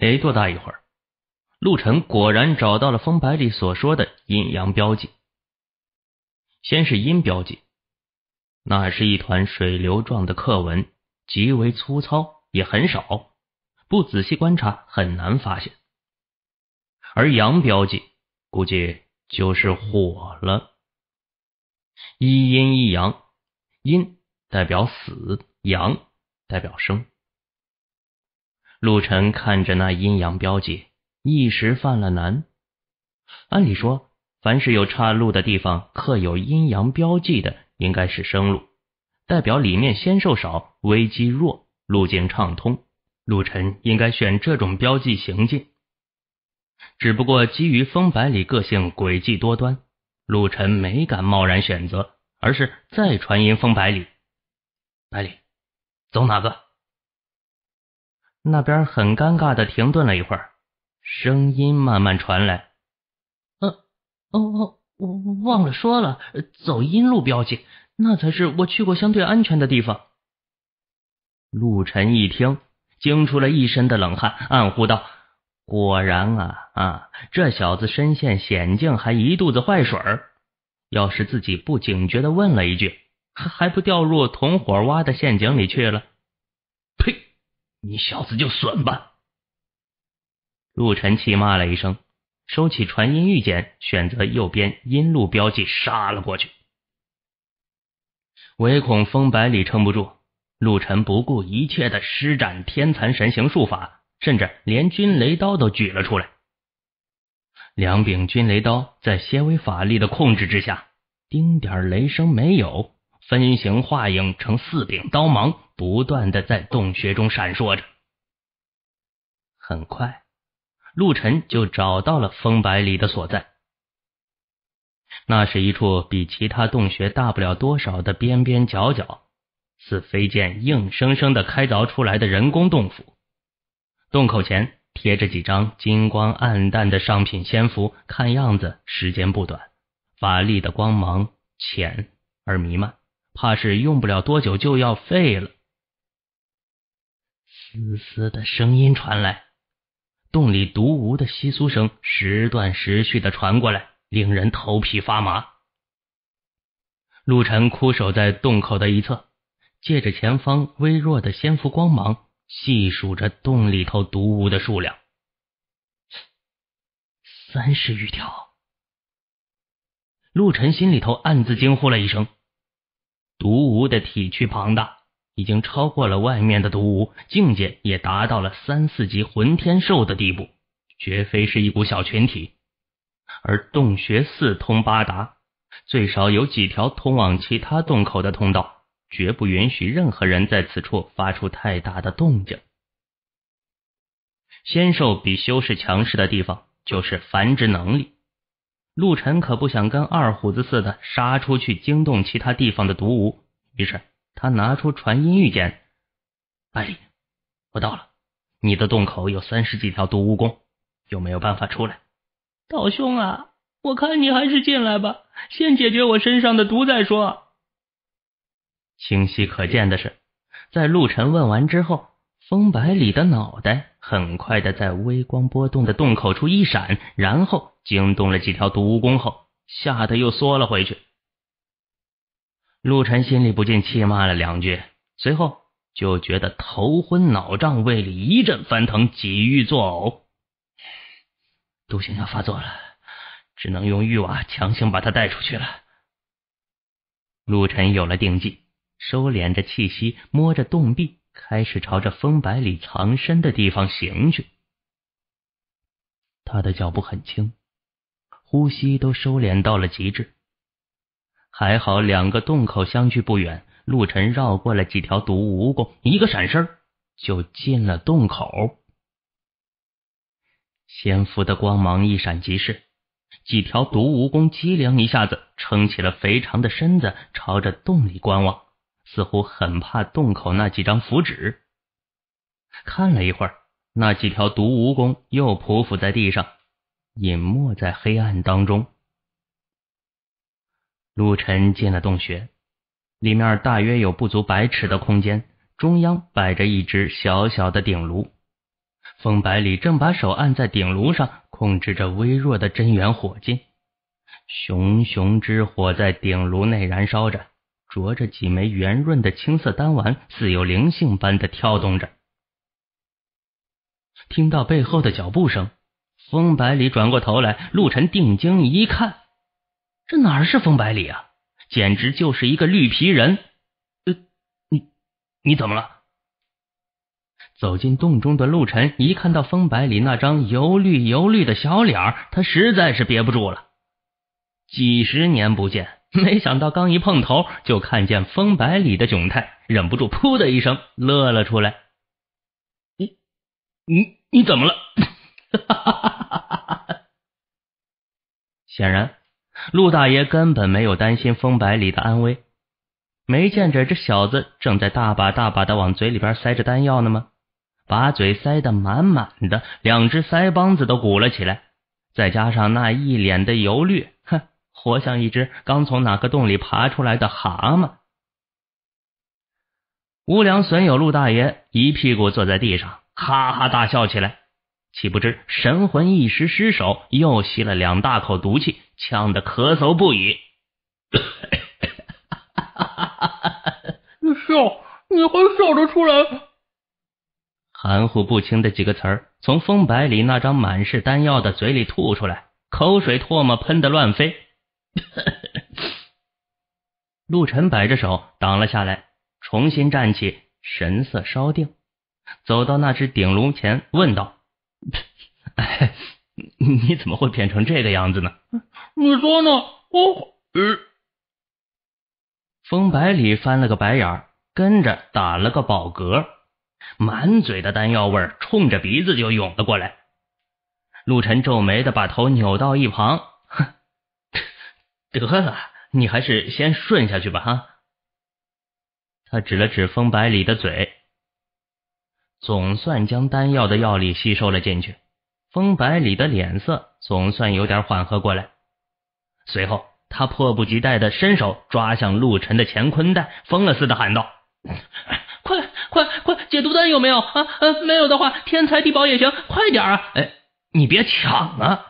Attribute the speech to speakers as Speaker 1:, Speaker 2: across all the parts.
Speaker 1: 没多大一会儿，陆晨果然找到了风白里所说的阴阳标记。先是阴标记，那是一团水流状的刻纹，极为粗糙，也很少，不仔细观察很难发现。而阳标记估计就是火了。一阴一阳，阴代表死，阳代表生。陆晨看着那阴阳标记，一时犯了难。按理说，凡是有岔路的地方刻有阴阳标记的，应该是生路，代表里面仙兽少、危机弱、路径畅通。陆晨应该选这种标记行进。只不过基于风百里个性诡计多端，陆晨没敢贸然选择，而是再传音风百里：“百里，走哪个？”那边很尴尬的停顿了一会儿，声音慢慢传来：“呃，哦哦，我忘了说了，走阴路标记，那才是我去过相对安全的地方。”陆晨一听，惊出了一身的冷汗，暗呼道：“果然啊啊，这小子身陷险境，还一肚子坏水儿。要是自己不警觉的问了一句，还不掉入同伙挖的陷阱里去了？”呸！你小子就损吧！陆晨气骂了一声，收起传音玉简，选择右边音路标记杀了过去。唯恐风百里撑不住，陆晨不顾一切的施展天蚕神行术法，甚至连军雷刀都举了出来。两柄军雷刀在纤维法力的控制之下，丁点雷声没有。分形化影成四柄刀芒，不断的在洞穴中闪烁着。很快，陆晨就找到了风百里的所在。那是一处比其他洞穴大不了多少的边边角角，似飞剑硬生生的开凿出来的人工洞府。洞口前贴着几张金光暗淡的上品仙符，看样子时间不短，法力的光芒浅而弥漫。怕是用不了多久就要废了。嘶嘶的声音传来，洞里毒物的窸窣声时断时续的传过来，令人头皮发麻。陆晨枯守在洞口的一侧，借着前方微弱的仙符光芒，细数着洞里头毒物的数量。三十余条。陆晨心里头暗自惊呼了一声。毒蜈的体躯庞大，已经超过了外面的毒蜈，境界也达到了三四级魂天兽的地步，绝非是一股小群体。而洞穴四通八达，最少有几条通往其他洞口的通道，绝不允许任何人在此处发出太大的动静。仙兽比修士强势的地方，就是繁殖能力。陆晨可不想跟二虎子似的杀出去惊动其他地方的毒蜈，于是他拿出传音玉简：“百里，我到了，你的洞口有三十几条毒蜈蚣，有没有办法出来？”道兄啊，我看你还是进来吧，先解决我身上的毒再说。清晰可见的是，在陆晨问完之后，风百里的脑袋很快的在微光波动的洞口处一闪，然后。惊动了几条毒蜈蚣后，吓得又缩了回去。陆晨心里不禁气骂了两句，随后就觉得头昏脑胀，胃里一阵翻腾，几欲作呕。毒性要发作了，只能用玉瓦强行把他带出去了。陆晨有了定计，收敛着气息，摸着洞壁，开始朝着风百里藏身的地方行去。他的脚步很轻。呼吸都收敛到了极致，还好两个洞口相距不远，陆晨绕过了几条毒蜈蚣，一个闪身就进了洞口。仙符的光芒一闪即逝，几条毒蜈蚣机灵一下子撑起了肥长的身子，朝着洞里观望，似乎很怕洞口那几张符纸。看了一会儿，那几条毒蜈蚣又匍匐在地上。隐没在黑暗当中。陆晨进了洞穴，里面大约有不足百尺的空间，中央摆着一只小小的鼎炉。风百里正把手按在鼎炉上，控制着微弱的真元火劲。熊熊之火在鼎炉内燃烧着，灼着几枚圆润的青色丹丸，似有灵性般的跳动着。听到背后的脚步声。风百里转过头来，陆晨定睛一看，这哪是风百里啊？简直就是一个绿皮人！呃，你你怎么了？走进洞中的陆晨一看到风百里那张油绿油绿的小脸儿，他实在是憋不住了。几十年不见，没想到刚一碰头就看见风百里的窘态，忍不住噗的一声乐了出来。你你你怎么了？哈哈哈哈哈！哈哈！显然，陆大爷根本没有担心风百里的安危，没见着这小子正在大把大把的往嘴里边塞着丹药呢吗？把嘴塞得满满的，两只腮帮子都鼓了起来，再加上那一脸的油绿，哼，活像一只刚从哪个洞里爬出来的蛤蟆。无良损友陆大爷一屁股坐在地上，哈哈大笑起来。岂不知神魂一时失守，又吸了两大口毒气，呛得咳嗽不已。你笑，你还笑得出来？含糊不清的几个词儿从风白里那张满是丹药的嘴里吐出来，口水唾沫喷的乱飞。陆晨摆着手挡了下来，重新站起，神色稍定，走到那只鼎炉前，问道。哎，你怎么会变成这个样子呢？你说呢？哦，呃，风百里翻了个白眼，跟着打了个饱嗝，满嘴的丹药味冲着鼻子就涌了过来。陆晨皱眉的把头扭到一旁，哼，得了，你还是先顺下去吧哈。他指了指风百里的嘴。总算将丹药的药力吸收了进去，风百里的脸色总算有点缓和过来。随后，他迫不及待的伸手抓向陆晨的乾坤袋，疯了似的喊道：“ 快快快，解毒丹有没有啊？没有的话，天材地宝也行，快点啊！哎，你别抢啊！”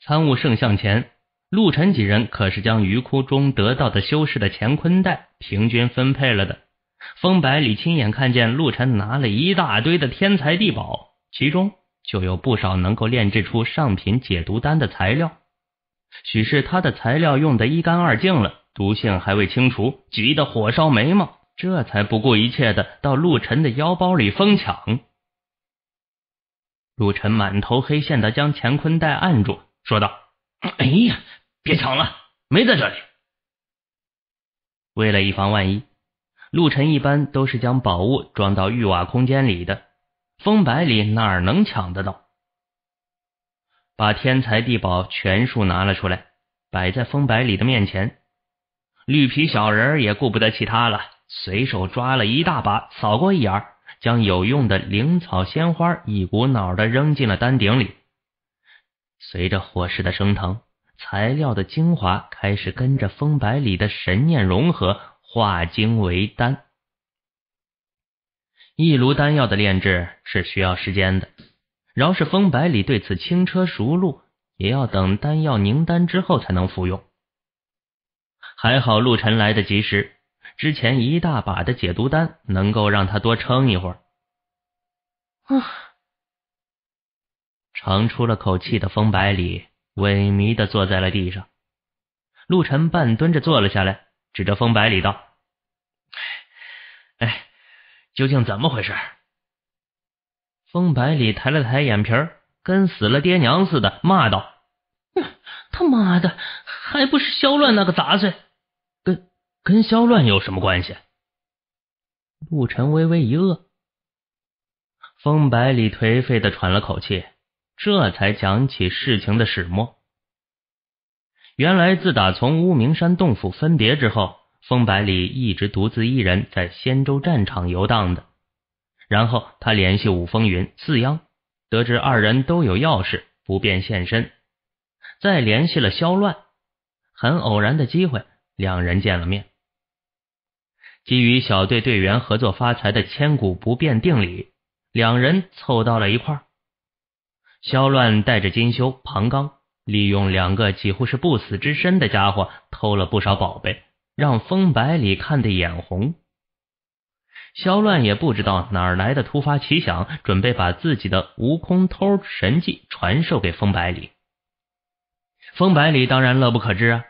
Speaker 1: 参悟圣象前，陆晨几人可是将余窟中得到的修士的乾坤袋平均分配了的。风百里亲眼看见陆晨拿了一大堆的天材地宝，其中就有不少能够炼制出上品解毒丹的材料。许是他的材料用的一干二净了，毒性还未清除，急得火烧眉毛，这才不顾一切的到陆晨的腰包里疯抢。陆晨满头黑线的将乾坤袋按住，说道：“哎呀，别抢了，没在这里。”为了以防万一。陆晨一般都是将宝物装到玉瓦空间里的，风百里哪儿能抢得到？把天才地宝全数拿了出来，摆在风百里的面前。绿皮小人儿也顾不得其他了，随手抓了一大把，扫过一眼，将有用的灵草鲜花一股脑的扔进了丹鼎里。随着火势的升腾，材料的精华开始跟着风百里的神念融合。化精为丹，一炉丹药的炼制是需要时间的。饶是风百里对此轻车熟路，也要等丹药凝丹之后才能服用。还好陆晨来得及时，之前一大把的解毒丹能够让他多撑一会儿。啊！长出了口气的风百里萎靡的坐在了地上，陆晨半蹲着坐了下来。指着风百里道：“哎，究竟怎么回事？”风百里抬了抬眼皮，跟死了爹娘似的骂道：“他妈的，还不是萧乱那个杂碎！跟跟萧乱有什么关系？”陆晨微微一愕，风百里颓废的喘了口气，这才讲起事情的始末。原来，自打从乌名山洞府分别之后，风百里一直独自一人在仙州战场游荡的。然后他联系武风云、四央，得知二人都有要事不便现身，再联系了萧乱，很偶然的机会，两人见了面。基于小队队员合作发财的千古不变定理，两人凑到了一块儿。萧乱带着金修、庞刚。利用两个几乎是不死之身的家伙偷了不少宝贝，让风百里看得眼红。萧乱也不知道哪儿来的突发奇想，准备把自己的悟空偷神技传授给风百里。风百里当然乐不可支啊。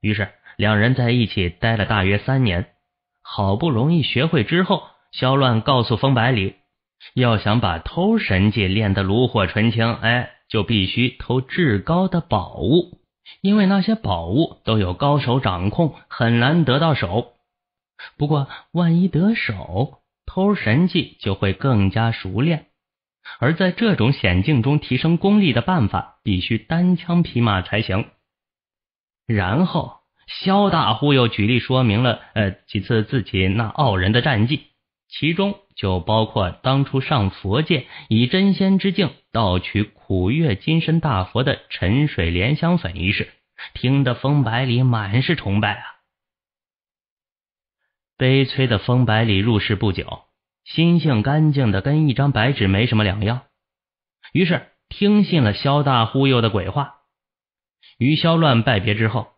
Speaker 1: 于是两人在一起待了大约三年，好不容易学会之后，萧乱告诉风百里，要想把偷神技练得炉火纯青，哎。就必须偷至高的宝物，因为那些宝物都有高手掌控，很难得到手。不过，万一得手，偷神技就会更加熟练。而在这种险境中提升功力的办法，必须单枪匹马才行。然后，肖大忽悠举例说明了呃几次自己那傲人的战绩。其中就包括当初上佛界以真仙之境盗取苦月金身大佛的沉水莲香粉一事，听得风百里满是崇拜啊！悲催的风百里入世不久，心性干净的跟一张白纸没什么两样，于是听信了萧大忽悠的鬼话。与萧乱拜别之后，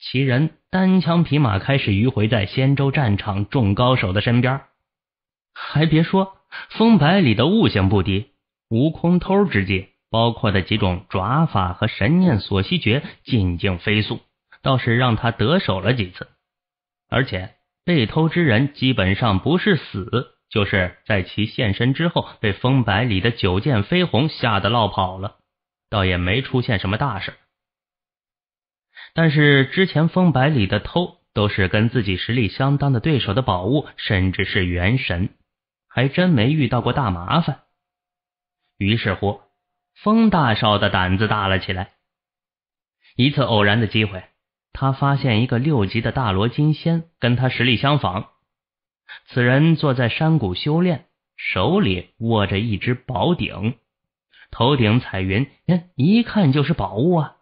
Speaker 1: 其人单枪匹马开始迂回在仙州战场众高手的身边。还别说，风百里的悟性不低，无空偷之计，包括的几种爪法和神念所吸诀，进境飞速，倒是让他得手了几次。而且被偷之人基本上不是死，就是在其现身之后被风百里的九剑飞鸿吓得落跑了，倒也没出现什么大事。但是之前风百里的偷都是跟自己实力相当的对手的宝物，甚至是元神。还真没遇到过大麻烦，于是乎，风大少的胆子大了起来。一次偶然的机会，他发现一个六级的大罗金仙，跟他实力相仿。此人坐在山谷修炼，手里握着一只宝鼎，头顶彩云，一看就是宝物啊，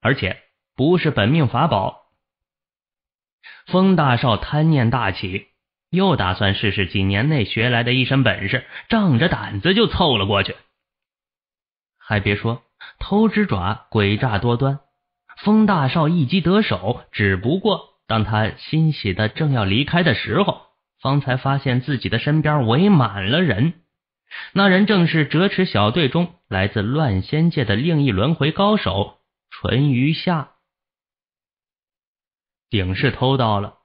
Speaker 1: 而且不是本命法宝。风大少贪念大起。又打算试试几年内学来的一身本事，仗着胆子就凑了过去。还别说，偷只爪诡诈多端，风大少一击得手。只不过当他欣喜的正要离开的时候，方才发现自己的身边围满了人。那人正是折翅小队中来自乱仙界的另一轮回高手淳于夏。鼎是偷到了。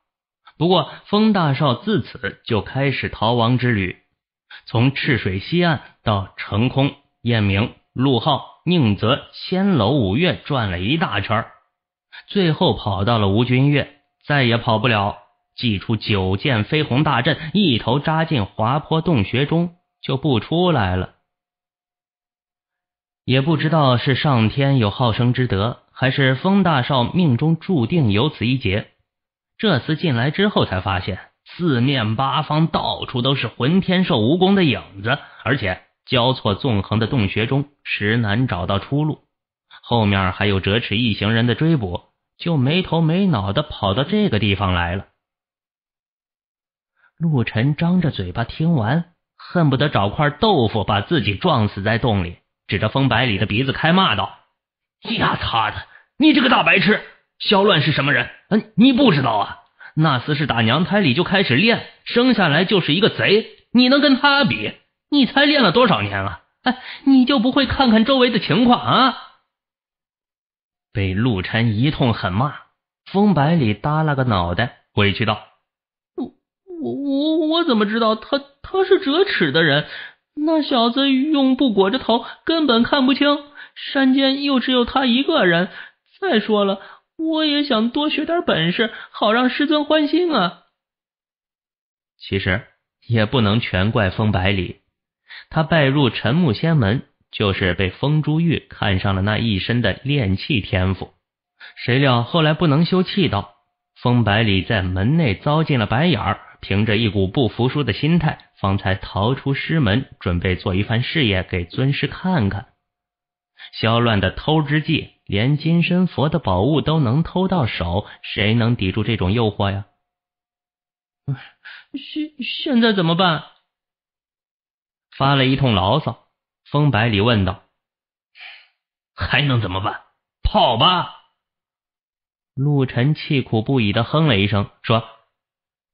Speaker 1: 不过，风大少自此就开始逃亡之旅，从赤水西岸到成空、燕明、陆浩、宁泽、仙楼、五岳转了一大圈，最后跑到了吴君越，再也跑不了。祭出九剑飞鸿大阵，一头扎进滑坡洞穴中，就不出来了。也不知道是上天有好生之德，还是风大少命中注定有此一劫。这次进来之后，才发现四面八方到处都是混天兽蜈蚣的影子，而且交错纵横的洞穴中，实难找到出路。后面还有折尺一行人的追捕，就没头没脑的跑到这个地方来了。陆晨张着嘴巴听完，恨不得找块豆腐把自己撞死在洞里，指着风百里的鼻子开骂道：“呀，他的，你这个大白痴！”萧乱是什么人？嗯，你不知道啊？那厮是打娘胎里就开始练，生下来就是一个贼，你能跟他比？你才练了多少年了？哎，你就不会看看周围的情况啊？被陆晨一通狠骂，风百里耷拉个脑袋，委屈道：“我我我我怎么知道他他是折尺的人？那小子用布裹着头，根本看不清。山间又只有他一个人。再说了。”我也想多学点本事，好让师尊欢心啊！其实也不能全怪风百里，他拜入沉木仙门，就是被风珠玉看上了那一身的炼器天赋。谁料后来不能修气道，风百里在门内遭尽了白眼儿，凭着一股不服输的心态，方才逃出师门，准备做一番事业给尊师看看。萧乱的偷之计。连金身佛的宝物都能偷到手，谁能抵住这种诱惑呀？现现在怎么办？发了一通牢骚，风百里问道：“还能怎么办？跑吧！”陆晨气苦不已的哼了一声，说：“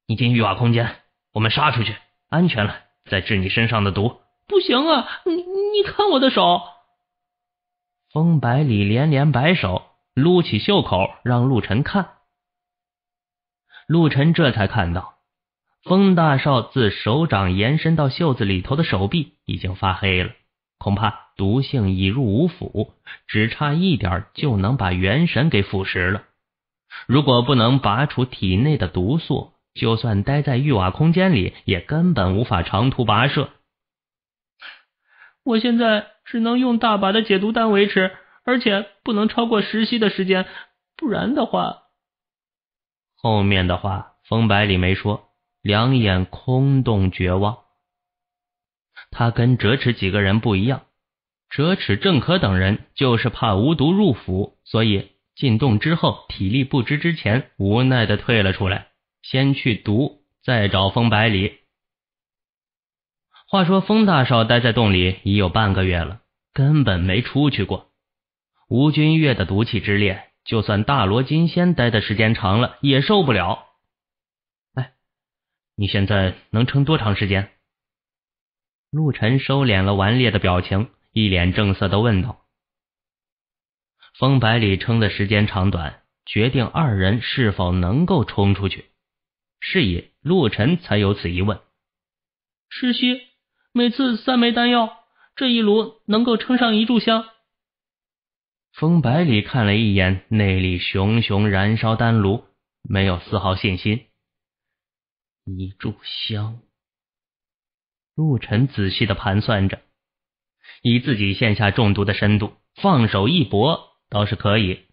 Speaker 1: 你进御瓦空间，我们杀出去，安全了再治你身上的毒。”不行啊，你你看我的手。风百里连连摆手，撸起袖口让陆晨看。陆晨这才看到，风大少自手掌延伸到袖子里头的手臂已经发黑了，恐怕毒性已入五腑，只差一点就能把元神给腐蚀了。如果不能拔除体内的毒素，就算待在玉瓦空间里，也根本无法长途跋涉。我现在。只能用大把的解毒丹维持，而且不能超过十息的时间，不然的话，后面的话，风百里没说，两眼空洞绝望。他跟折尺几个人不一样，折尺、郑可等人就是怕无毒入府，所以进洞之后体力不支之前，无奈的退了出来，先去毒，再找风百里。话说，风大少待在洞里已有半个月了，根本没出去过。吴君越的毒气之烈，就算大罗金仙待的时间长了也受不了。哎，你现在能撑多长时间？陆晨收敛了顽劣的表情，一脸正色的问道。风百里撑的时间长短，决定二人是否能够冲出去，是以陆晨才有此一问。师兄，每次三枚丹药，这一炉能够撑上一炷香。风百里看了一眼内里熊熊燃烧丹炉，没有丝毫信心。一炷香，陆晨仔细的盘算着，以自己线下中毒的深度，放手一搏倒是可以。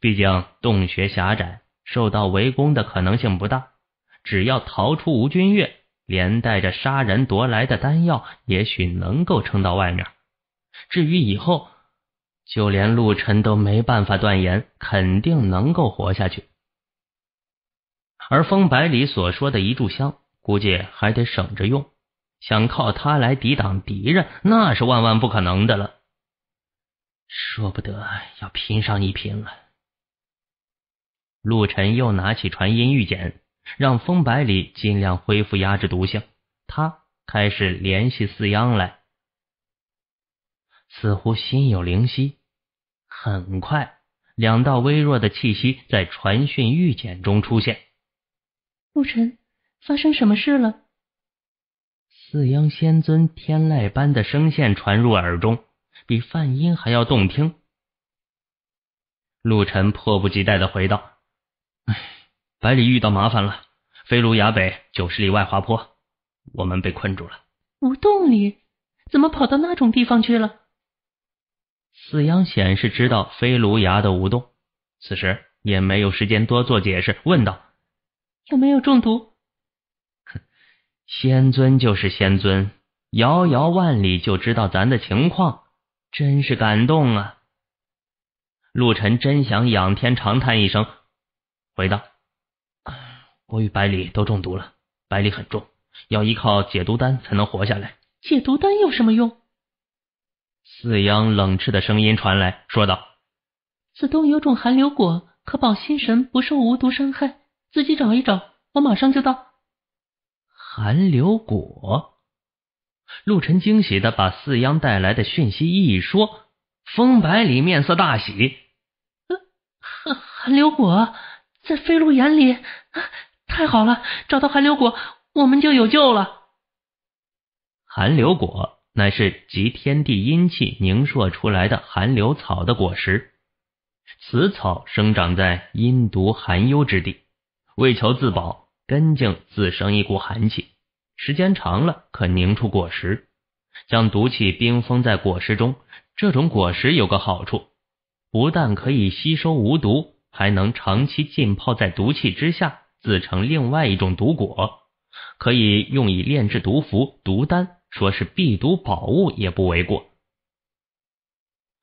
Speaker 1: 毕竟洞穴狭窄，受到围攻的可能性不大，只要逃出吴君越，连带着杀人夺来的丹药，也许能够撑到外面。至于以后，就连陆晨都没办法断言，肯定能够活下去。而风百里所说的一炷香，估计还得省着用。想靠它来抵挡敌人，那是万万不可能的了。说不得要拼上一拼了。陆晨又拿起传音玉简。让风百里尽量恢复压制毒性，他开始联系四央来，似乎心有灵犀。很快，两道微弱的气息在传讯玉简中出现。陆晨，发生什么事了？四央仙尊天籁般的声线传入耳中，比梵音还要动听。陆晨迫不及待的回道：“唉，百里遇到麻烦了，飞卢崖北九十里外滑坡，我们被困住了。无洞里怎么跑到那种地方去了？四阳显示知道飞卢崖的无洞，此时也没有时间多做解释，问道：“有没有中毒？”哼，仙尊就是仙尊，遥遥万里就知道咱的情况，真是感动啊！陆晨真想仰天长叹一声，回道。我与百里都中毒了，百里很重，要依靠解毒丹才能活下来。解毒丹有什么用？四阳冷斥的声音传来，说道：“此东有种寒流果，可保心神不受无毒伤害，自己找一找，我马上就到。”寒流果，陆晨惊喜的把四阳带来的讯息一说，风百里面色大喜。寒寒流果在飞鹿眼里。啊，太好了！找到寒流果，我们就有救了。寒流果乃是集天地阴气凝烁出来的寒流草的果实。此草生长在阴毒寒幽之地，为求自保，根茎自生一股寒气。时间长了，可凝出果实，将毒气冰封在果实中。这种果实有个好处，不但可以吸收无毒，还能长期浸泡在毒气之下。自成另外一种毒果，可以用以炼制毒符、毒丹，说是必毒宝物也不为过。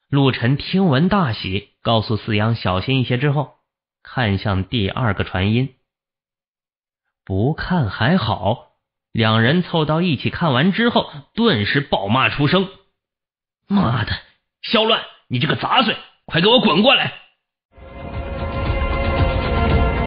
Speaker 1: 陆晨听闻大喜，告诉四阳小心一些之后，看向第二个传音，不看还好，两人凑到一起看完之后，顿时暴骂出声：“妈的，萧乱，你这个杂碎，快给我滚过来！”